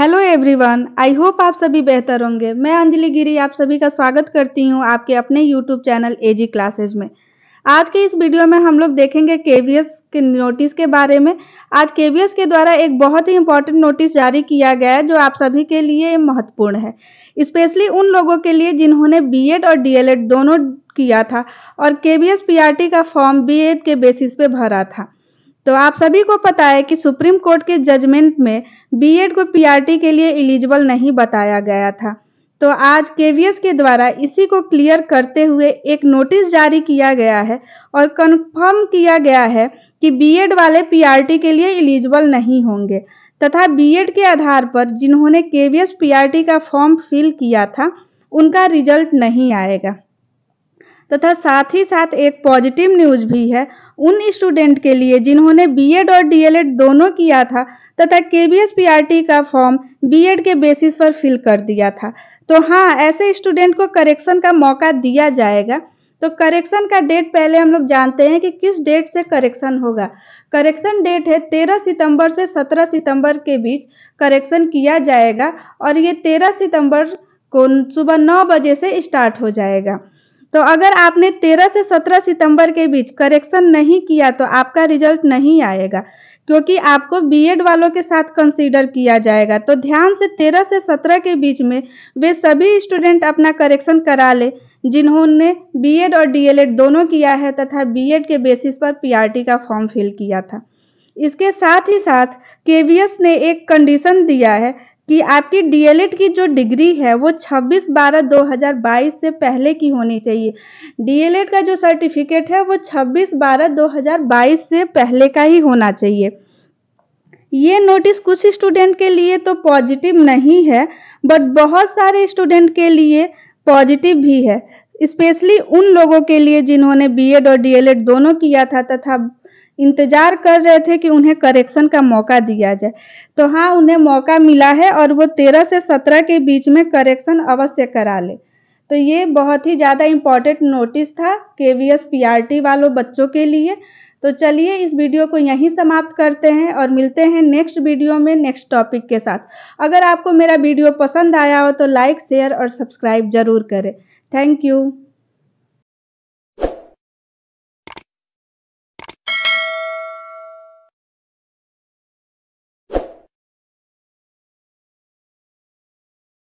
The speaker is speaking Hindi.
हेलो एवरीवन आई होप आप सभी बेहतर होंगे मैं अंजलि गिरी आप सभी का स्वागत करती हूं आपके अपने यूट्यूब चैनल एजी क्लासेज में आज के इस वीडियो में हम लोग देखेंगे केवीएस के नोटिस के बारे में आज केवीएस के द्वारा एक बहुत ही इंपॉर्टेंट नोटिस जारी किया गया है जो आप सभी के लिए महत्वपूर्ण है स्पेशली उन लोगों के लिए जिन्होंने बी और डीएलएड दोनों किया था और केवीएस पीआरटी का फॉर्म बीएड के बेसिस पे भरा था तो आप सभी को पता है कि सुप्रीम कोर्ट के जजमेंट में बीएड को पीआरटी के लिए एलिजिबल नहीं बताया गया था तो आज केवीएस के द्वारा इसी को क्लियर करते हुए एक नोटिस जारी किया गया है और कंफर्म किया गया है कि बीएड वाले पीआरटी के लिए एलिजिबल नहीं होंगे तथा बीएड के आधार पर जिन्होंने केवीएस पीआरटी का फॉर्म फिल किया था उनका रिजल्ट नहीं आएगा तथा साथ ही साथ एक पॉजिटिव न्यूज भी है उन स्टूडेंट के लिए जिन्होंने बीएड और डीएलएड दोनों किया था तथा के बी का फॉर्म बीएड के बेसिस पर फिल कर दिया था तो हाँ ऐसे स्टूडेंट को करेक्शन का मौका दिया जाएगा तो करेक्शन का डेट पहले हम लोग जानते हैं कि किस डेट से करेक्शन होगा करेक्शन डेट है 13 सितंबर से 17 सितंबर के बीच करेक्शन किया जाएगा और ये 13 सितंबर को सुबह नौ बजे से स्टार्ट हो जाएगा तो अगर आपने 13 से 17 सितंबर के बीच करेक्शन नहीं किया तो आपका रिजल्ट नहीं आएगा क्योंकि आपको बीएड वालों के साथ कंसीडर किया जाएगा तो ध्यान से 13 से 17 के बीच में वे सभी स्टूडेंट अपना करेक्शन करा ले जिन्होंने बीएड और डीएलएड दोनों किया है तथा बीएड के बेसिस पर पीआरटी का फॉर्म फिल किया था इसके साथ ही साथ केवीएस ने एक कंडीशन दिया है कि आपकी डीएलएड की जो डिग्री है वो 26 बारह 2022 से पहले की होनी चाहिए डीएलएड का जो सर्टिफिकेट है वो 26 बारह 2022 से पहले का ही होना चाहिए ये नोटिस कुछ स्टूडेंट के लिए तो पॉजिटिव नहीं है बट बहुत सारे स्टूडेंट के लिए पॉजिटिव भी है स्पेशली उन लोगों के लिए जिन्होंने बीएड और डीएलएड दोनों किया था तथा इंतजार कर रहे थे कि उन्हें करेक्शन का मौका दिया जाए तो हाँ उन्हें मौका मिला है और वो तेरह से सत्रह के बीच में करेक्शन अवश्य करा ले तो ये बहुत ही ज़्यादा इम्पॉर्टेंट नोटिस था K V S P R T वालों बच्चों के लिए तो चलिए इस वीडियो को यहीं समाप्त करते हैं और मिलते हैं नेक्स्ट वीडियो में नेक्स्ट टॉपिक के साथ अगर आपको मेरा वीडियो पसंद आया हो तो लाइक शेयर और सब्सक्राइब जरूर करें थैंक यू